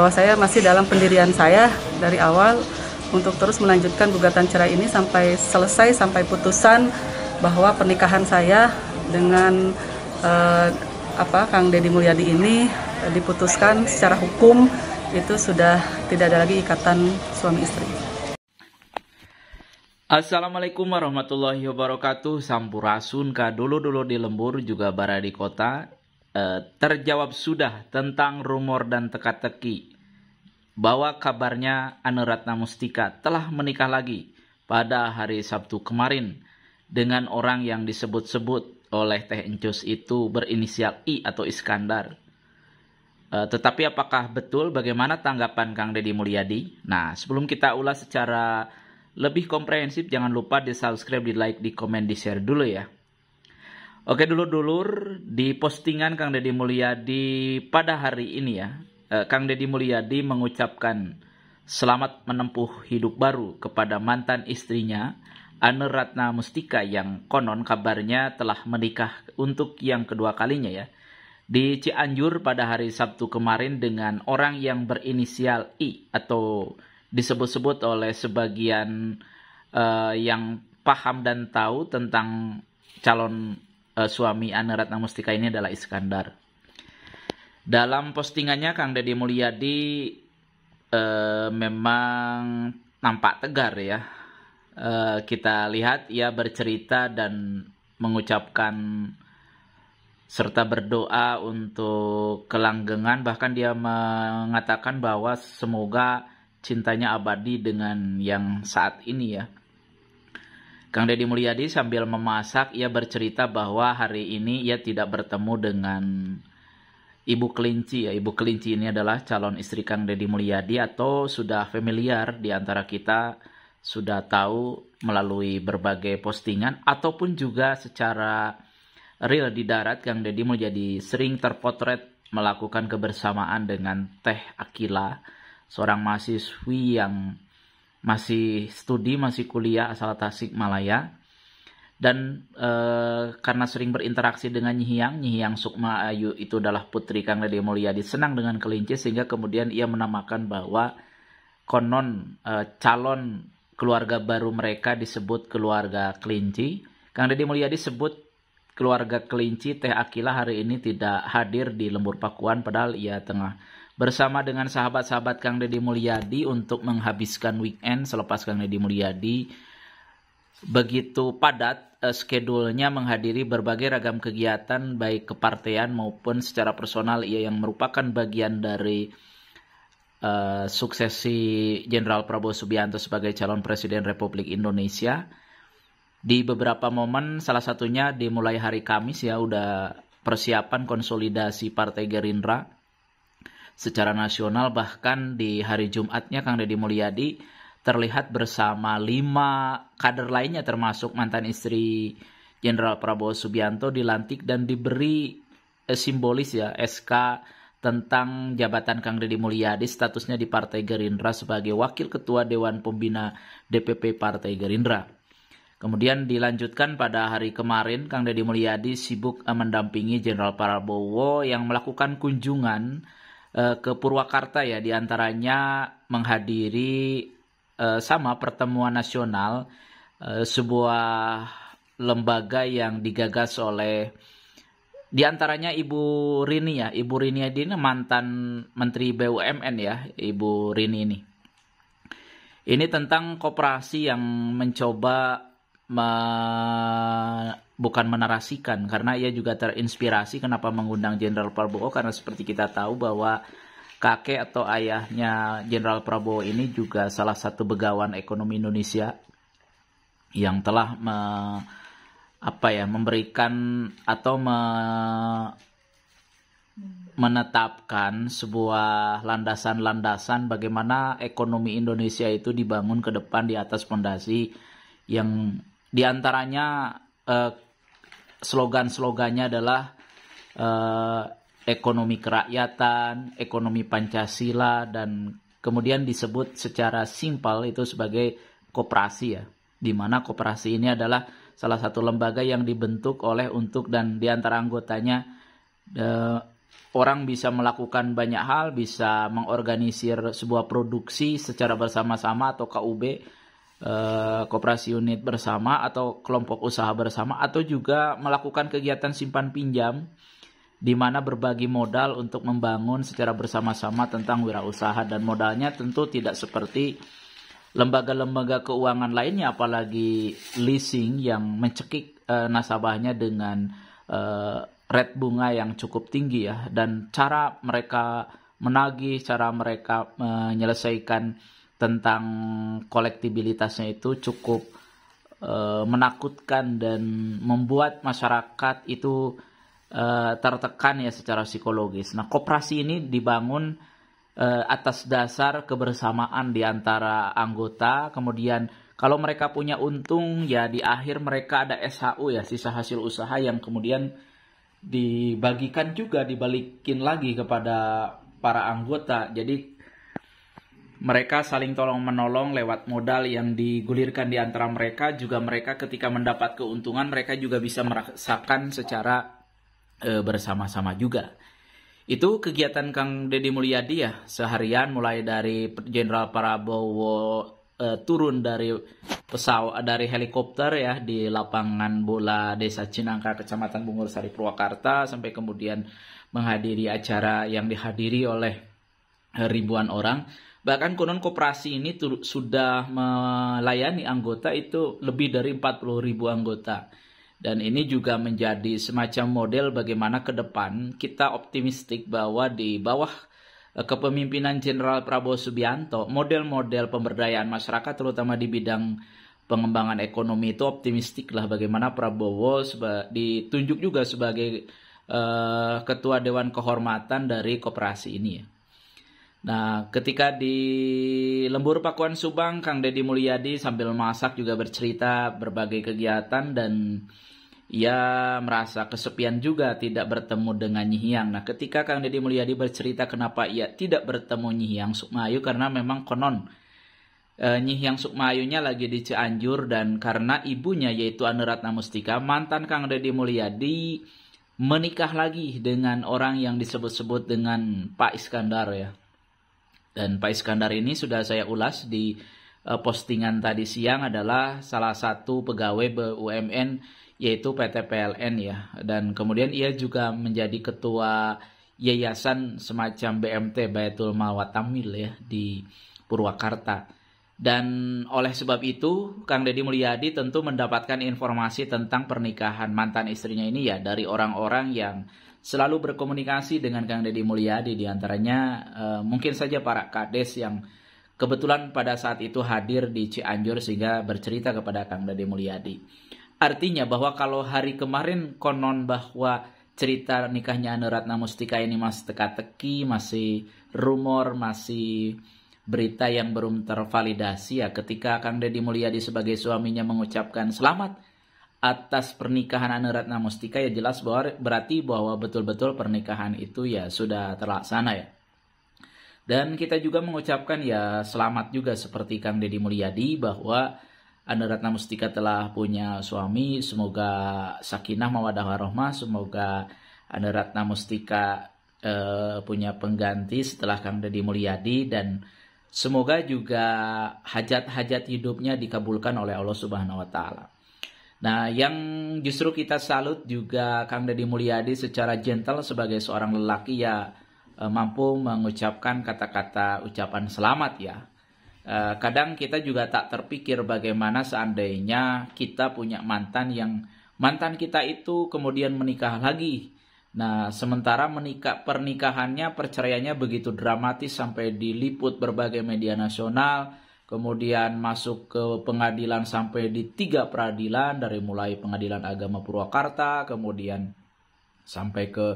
bahwa saya masih dalam pendirian saya dari awal untuk terus melanjutkan gugatan cerai ini sampai selesai sampai putusan bahwa pernikahan saya dengan eh, apa Kang Deddy Mulyadi ini diputuskan secara hukum itu sudah tidak ada lagi ikatan suami istri. Assalamualaikum warahmatullahi wabarakatuh. Sampurasun ka dulu-dulu di lembur juga bara di kota eh, terjawab sudah tentang rumor dan teka-teki bahwa kabarnya Anuratna Mustika telah menikah lagi pada hari Sabtu kemarin dengan orang yang disebut-sebut oleh Teh Encus itu berinisial I atau Iskandar. E, tetapi apakah betul bagaimana tanggapan Kang Deddy Mulyadi? Nah, sebelum kita ulas secara lebih komprehensif, jangan lupa di subscribe, di like, di komen, di share dulu ya. Oke dulu dulur di postingan Kang Deddy Mulyadi pada hari ini ya eh, Kang Deddy Mulyadi mengucapkan selamat menempuh hidup baru kepada mantan istrinya Ane Ratna Mustika yang konon kabarnya telah menikah untuk yang kedua kalinya ya di Cianjur pada hari Sabtu kemarin dengan orang yang berinisial I atau disebut-sebut oleh sebagian eh, yang paham dan tahu tentang calon Eh, suami Ana Ratna Mustika ini adalah Iskandar. Dalam postingannya Kang Deddy Mulyadi uh, memang nampak tegar ya. Uh, kita lihat ia bercerita dan mengucapkan serta berdoa untuk kelanggengan bahkan dia mengatakan bahwa semoga cintanya abadi dengan yang saat ini ya Kang Deddy Mulyadi sambil memasak ia bercerita bahwa hari ini ia tidak bertemu dengan Ibu Kelinci ya. Ibu Kelinci ini adalah calon istri Kang Deddy Mulyadi atau sudah familiar di antara kita sudah tahu melalui berbagai postingan ataupun juga secara real di darat Kang Deddy Mulyadi sering terpotret melakukan kebersamaan dengan Teh Akila seorang mahasiswi yang masih studi, masih kuliah asal Tasik Malaya. Dan e, karena sering berinteraksi dengan nyi Nyihyang Sukma Ayu itu adalah putri Kang deddy Mulyadi senang dengan kelinci sehingga kemudian ia menamakan bahwa konon e, calon keluarga baru mereka disebut keluarga kelinci. Kang deddy Mulyadi sebut keluarga kelinci Teh Akila hari ini tidak hadir di Lembur Pakuan padahal ia tengah bersama dengan sahabat-sahabat Kang Deddy Mulyadi untuk menghabiskan weekend selepas Kang Deddy Mulyadi begitu padat eh, skedulnya menghadiri berbagai ragam kegiatan baik kepartean maupun secara personal ia yang merupakan bagian dari uh, suksesi Jenderal Prabowo Subianto sebagai calon presiden Republik Indonesia di beberapa momen salah satunya dimulai hari Kamis ya udah persiapan konsolidasi Partai Gerindra secara nasional bahkan di hari Jumatnya Kang Deddy Mulyadi terlihat bersama lima kader lainnya termasuk mantan istri Jenderal Prabowo Subianto dilantik dan diberi eh, simbolis ya SK tentang jabatan Kang Deddy Mulyadi statusnya di Partai Gerindra sebagai Wakil Ketua Dewan Pembina DPP Partai Gerindra. Kemudian dilanjutkan pada hari kemarin Kang Deddy Mulyadi sibuk mendampingi Jenderal Prabowo yang melakukan kunjungan uh, ke Purwakarta ya diantaranya menghadiri uh, sama pertemuan nasional uh, sebuah lembaga yang digagas oleh diantaranya Ibu Rini ya Ibu Rini Adina mantan Menteri BUMN ya Ibu Rini ini ini tentang koperasi yang mencoba me, bukan menarasikan karena ia juga terinspirasi kenapa mengundang Jenderal Prabowo karena seperti kita tahu bahwa kakek atau ayahnya Jenderal Prabowo ini juga salah satu begawan ekonomi Indonesia yang telah me, apa ya memberikan atau me, menetapkan sebuah landasan-landasan bagaimana ekonomi Indonesia itu dibangun ke depan di atas fondasi yang di antaranya eh, slogan-slogannya adalah eh, ekonomi kerakyatan, ekonomi Pancasila dan kemudian disebut secara simpel itu sebagai koperasi ya. Di mana koperasi ini adalah salah satu lembaga yang dibentuk oleh untuk dan di antara anggotanya eh, orang bisa melakukan banyak hal, bisa mengorganisir sebuah produksi secara bersama-sama atau KUB kooperasi eh, koperasi unit bersama atau kelompok usaha bersama atau juga melakukan kegiatan simpan pinjam di mana berbagi modal untuk membangun secara bersama-sama tentang wirausaha dan modalnya tentu tidak seperti lembaga-lembaga keuangan lainnya apalagi leasing yang mencekik eh, nasabahnya dengan eh, red bunga yang cukup tinggi ya dan cara mereka menagih cara mereka menyelesaikan tentang kolektibilitasnya itu cukup e, menakutkan dan membuat masyarakat itu e, tertekan ya secara psikologis. Nah, koperasi ini dibangun e, atas dasar kebersamaan di antara anggota, kemudian kalau mereka punya untung ya di akhir mereka ada SHU ya, sisa hasil usaha yang kemudian dibagikan juga dibalikin lagi kepada para anggota. Jadi mereka saling tolong menolong lewat modal yang digulirkan di antara mereka. Juga mereka ketika mendapat keuntungan mereka juga bisa merasakan secara e, bersama-sama juga. Itu kegiatan Kang Deddy Mulyadi ya seharian mulai dari Jenderal Prabowo e, turun dari pesawat dari helikopter ya di lapangan bola Desa Cinangka Kecamatan Bungur Sari Purwakarta sampai kemudian menghadiri acara yang dihadiri oleh eh, ribuan orang Bahkan konon koperasi ini sudah melayani anggota itu lebih dari 40 ribu anggota. Dan ini juga menjadi semacam model bagaimana ke depan kita optimistik bahwa di bawah eh, kepemimpinan Jenderal Prabowo Subianto, model-model pemberdayaan masyarakat terutama di bidang pengembangan ekonomi itu optimistik lah bagaimana Prabowo ditunjuk juga sebagai eh, ketua dewan kehormatan dari koperasi ini ya. Nah, ketika di Lembur Pakuan Subang, Kang Deddy Mulyadi sambil masak juga bercerita berbagai kegiatan dan ia merasa kesepian juga tidak bertemu dengan Nyihyang. Nah, ketika Kang Deddy Mulyadi bercerita kenapa ia tidak bertemu Nyihyang Sukmayu karena memang konon eh, Nyihyang Sukmayunya lagi di Cianjur dan karena ibunya yaitu Anuratna Mustika, mantan Kang Deddy Mulyadi menikah lagi dengan orang yang disebut-sebut dengan Pak Iskandar ya dan Pak Iskandar ini sudah saya ulas di eh, postingan tadi siang adalah salah satu pegawai BUMN yaitu PT PLN ya. Dan kemudian ia juga menjadi ketua yayasan semacam BMT Baitul Mawatamil ya di Purwakarta. Dan oleh sebab itu, Kang Deddy Mulyadi tentu mendapatkan informasi tentang pernikahan mantan istrinya ini ya dari orang-orang yang selalu berkomunikasi dengan Kang Deddy Mulyadi diantaranya uh, eh, mungkin saja para kades yang kebetulan pada saat itu hadir di Cianjur sehingga bercerita kepada Kang Deddy Mulyadi. Artinya bahwa kalau hari kemarin konon bahwa cerita nikahnya Anuratna Mustika ini masih teka-teki, masih rumor, masih berita yang belum tervalidasi ya ketika Kang Deddy Mulyadi sebagai suaminya mengucapkan selamat atas pernikahan Ana Ratna Mustika ya jelas bahwa berarti bahwa betul-betul pernikahan itu ya sudah terlaksana ya. Dan kita juga mengucapkan ya selamat juga seperti Kang Deddy Mulyadi bahwa Ana Ratna Mustika telah punya suami, semoga sakinah mawadah warohmah, semoga Ana Ratna Mustika eh, punya pengganti setelah Kang Deddy Mulyadi dan semoga juga hajat-hajat hidupnya dikabulkan oleh Allah Subhanahu wa taala. Nah, yang justru kita salut juga Kang Deddy Mulyadi secara gentle sebagai seorang lelaki ya eh, mampu mengucapkan kata-kata ucapan selamat ya. Eh, kadang kita juga tak terpikir bagaimana seandainya kita punya mantan yang mantan kita itu kemudian menikah lagi. Nah, sementara menikah pernikahannya perceraiannya begitu dramatis sampai diliput berbagai media nasional, kemudian masuk ke pengadilan sampai di tiga peradilan dari mulai pengadilan agama Purwakarta kemudian sampai ke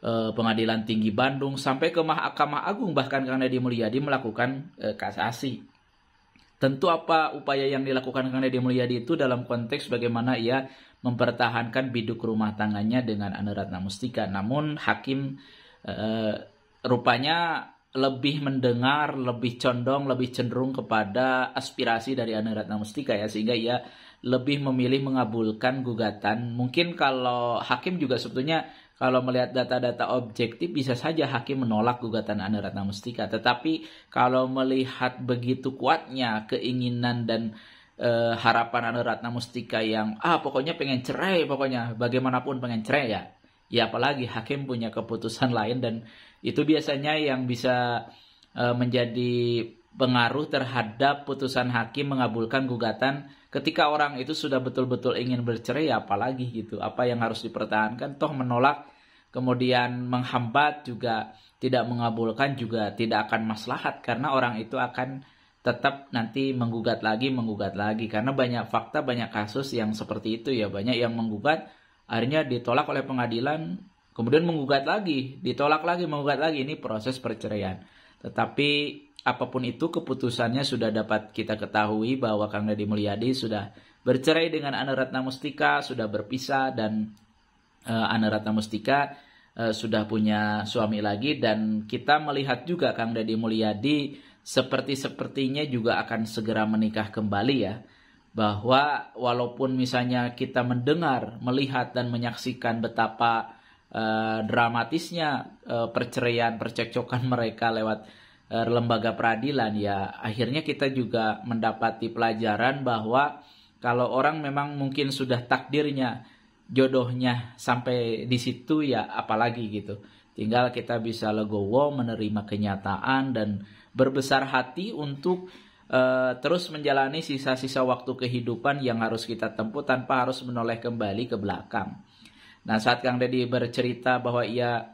eh, pengadilan tinggi Bandung sampai ke Mahkamah Agung bahkan Kang Deddy Mulyadi melakukan eh, kasasi tentu apa upaya yang dilakukan Kang Deddy Mulyadi itu dalam konteks bagaimana ia mempertahankan biduk rumah tangannya dengan anerat Mustika namun hakim eh, rupanya lebih mendengar, lebih condong, lebih cenderung kepada aspirasi dari Anuratna Mustika ya sehingga ia lebih memilih mengabulkan gugatan. Mungkin kalau hakim juga sebetulnya kalau melihat data-data objektif bisa saja hakim menolak gugatan Anuratna Mustika, tetapi kalau melihat begitu kuatnya keinginan dan uh, harapan Anuratna Mustika yang ah pokoknya pengen cerai, pokoknya bagaimanapun pengen cerai ya. Ya apalagi hakim punya keputusan lain dan itu biasanya yang bisa e, menjadi pengaruh terhadap putusan hakim mengabulkan gugatan ketika orang itu sudah betul-betul ingin bercerai ya apalagi gitu apa yang harus dipertahankan toh menolak kemudian menghambat juga tidak mengabulkan juga tidak akan maslahat karena orang itu akan tetap nanti menggugat lagi menggugat lagi karena banyak fakta banyak kasus yang seperti itu ya banyak yang menggugat akhirnya ditolak oleh pengadilan Kemudian menggugat lagi, ditolak lagi, menggugat lagi. Ini proses perceraian. Tetapi apapun itu keputusannya sudah dapat kita ketahui bahwa Kang Deddy Mulyadi sudah bercerai dengan Ana Ratna Mustika, sudah berpisah dan uh, eh, Ana Ratna Mustika uh, sudah punya suami lagi dan kita melihat juga Kang Deddy Mulyadi seperti sepertinya juga akan segera menikah kembali ya bahwa walaupun misalnya kita mendengar, melihat dan menyaksikan betapa Eh, dramatisnya uh, perceraian percekcokan mereka lewat uh, lembaga peradilan ya akhirnya kita juga mendapati pelajaran bahwa kalau orang memang mungkin sudah takdirnya jodohnya sampai di situ ya apalagi gitu tinggal kita bisa legowo menerima kenyataan dan berbesar hati untuk uh, terus menjalani sisa-sisa waktu kehidupan yang harus kita tempuh tanpa harus menoleh kembali ke belakang Nah saat Kang Deddy bercerita bahwa ia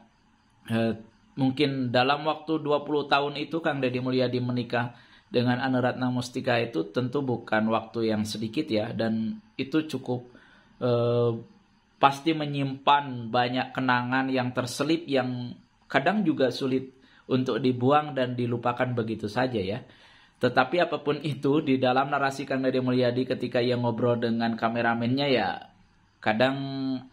eh, mungkin dalam waktu 20 tahun itu Kang Deddy Mulyadi menikah dengan Ratna Mustika itu tentu bukan waktu yang sedikit ya dan itu cukup eh, pasti menyimpan banyak kenangan yang terselip yang kadang juga sulit untuk dibuang dan dilupakan begitu saja ya. Tetapi apapun itu di dalam narasi Kang Deddy Mulyadi ketika ia ngobrol dengan kameramennya ya kadang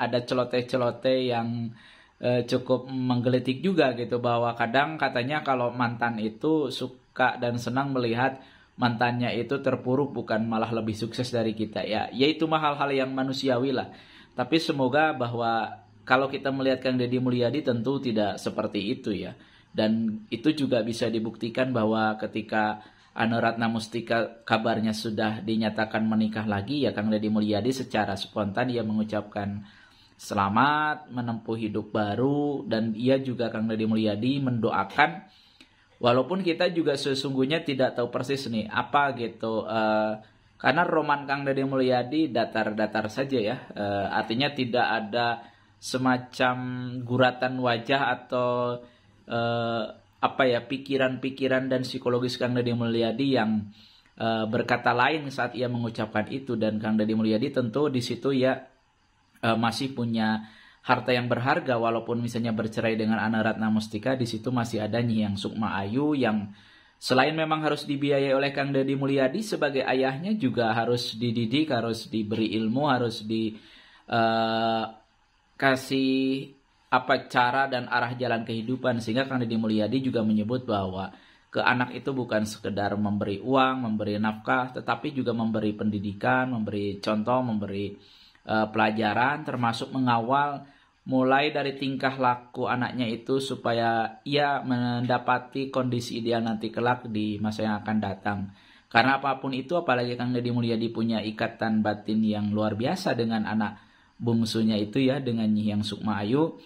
ada celoteh-celoteh yang eh, cukup menggelitik juga gitu bahwa kadang katanya kalau mantan itu suka dan senang melihat mantannya itu terpuruk bukan malah lebih sukses dari kita ya yaitu mah hal-hal yang manusiawi lah tapi semoga bahwa kalau kita melihat Kang Deddy Mulyadi tentu tidak seperti itu ya dan itu juga bisa dibuktikan bahwa ketika Anuratna Mustika kabarnya sudah dinyatakan menikah lagi ya Kang Deddy Mulyadi secara spontan dia mengucapkan selamat menempuh hidup baru dan ia juga Kang Deddy Mulyadi mendoakan walaupun kita juga sesungguhnya tidak tahu persis nih apa gitu uh, karena roman Kang Deddy Mulyadi datar-datar saja ya uh, artinya tidak ada semacam guratan wajah atau uh, apa ya pikiran-pikiran dan psikologis Kang Deddy Mulyadi yang uh, berkata lain saat ia mengucapkan itu dan Kang Deddy Mulyadi tentu di situ ya uh, masih punya harta yang berharga walaupun misalnya bercerai dengan Ana Ratna Mustika di situ masih ada Nyi Yang Sukma Ayu yang selain memang harus dibiayai oleh Kang Deddy Mulyadi sebagai ayahnya juga harus dididik harus diberi ilmu harus di uh, kasih apa cara dan arah jalan kehidupan sehingga Kang Deddy Mulyadi juga menyebut bahwa ke anak itu bukan sekedar memberi uang, memberi nafkah, tetapi juga memberi pendidikan, memberi contoh, memberi uh, pelajaran, termasuk mengawal mulai dari tingkah laku anaknya itu supaya ia mendapati kondisi ideal nanti kelak di masa yang akan datang. Karena apapun itu, apalagi Kang Deddy Mulyadi punya ikatan batin yang luar biasa dengan anak bungsunya itu ya, dengan Nyi Yang Sukma Ayu,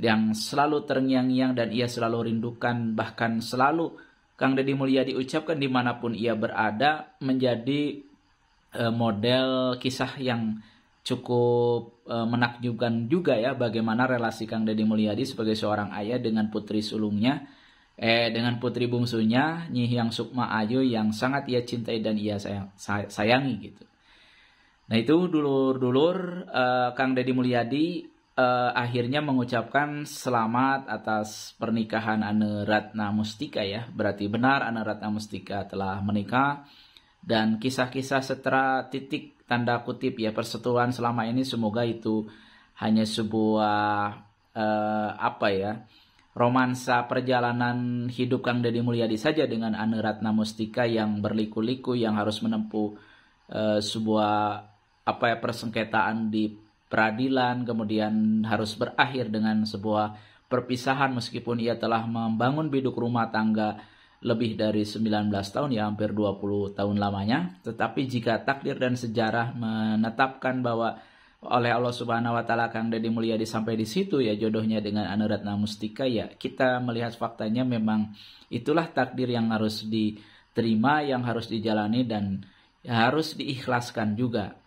yang hmm. selalu terngiang-ngiang dan ia selalu rindukan bahkan selalu Kang Deddy Mulyadi ucapkan dimanapun ia berada menjadi e, model kisah yang cukup e, menakjubkan juga ya bagaimana relasi Kang Deddy Mulyadi sebagai seorang ayah dengan putri sulungnya eh dengan putri bungsunya Nyi Hyang Sukma Ayu yang sangat ia cintai dan ia sayang, sayangi gitu. Nah itu dulur-dulur uh, Kang Deddy Mulyadi uh, akhirnya mengucapkan selamat atas pernikahan Ana Ratna Mustika ya. Berarti benar Ana Ratna Mustika telah menikah dan kisah-kisah setera titik tanda kutip ya persetuan selama ini semoga itu hanya sebuah uh, apa ya romansa perjalanan hidup Kang Deddy Mulyadi saja dengan Ane Ratna Mustika yang berliku-liku yang harus menempuh uh, sebuah apa ya persengketaan di peradilan kemudian harus berakhir dengan sebuah perpisahan meskipun ia telah membangun biduk rumah tangga lebih dari 19 tahun ya hampir 20 tahun lamanya tetapi jika takdir dan sejarah menetapkan bahwa oleh Allah Subhanahu wa taala Kang Deddy Mulyadi sampai di situ ya jodohnya dengan Anuratna Mustika ya kita melihat faktanya memang itulah takdir yang harus diterima yang harus dijalani dan harus diikhlaskan juga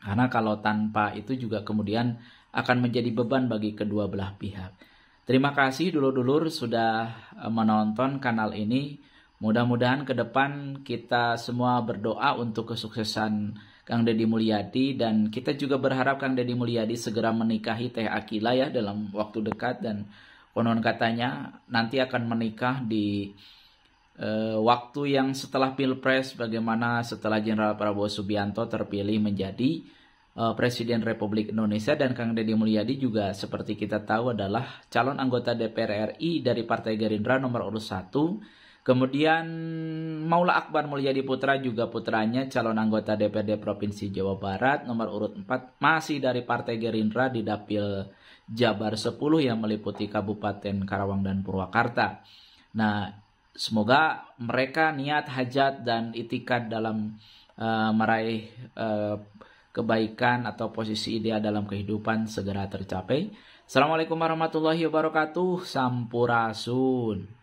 karena kalau tanpa itu juga kemudian akan menjadi beban bagi kedua belah pihak. Terima kasih dulur-dulur sudah eh, menonton kanal ini. Mudah-mudahan ke depan kita semua berdoa untuk kesuksesan Kang Deddy Mulyadi dan kita juga berharap Kang Deddy Mulyadi segera menikahi Teh Akila ya dalam waktu dekat dan konon katanya nanti akan menikah di Eh, waktu yang setelah Pilpres bagaimana setelah Jenderal Prabowo Subianto terpilih menjadi uh, Presiden Republik Indonesia dan Kang Deddy Mulyadi juga seperti kita tahu adalah calon anggota DPR RI dari Partai Gerindra nomor urut satu Kemudian Maula Akbar Mulyadi Putra juga putranya calon anggota DPD Provinsi Jawa Barat nomor urut 4 masih dari Partai Gerindra di Dapil Jabar 10 yang meliputi Kabupaten Karawang dan Purwakarta. Nah, Semoga mereka niat hajat dan itikad dalam uh, meraih uh, kebaikan atau posisi dia dalam kehidupan segera tercapai. Assalamualaikum warahmatullahi wabarakatuh. Sampurasun.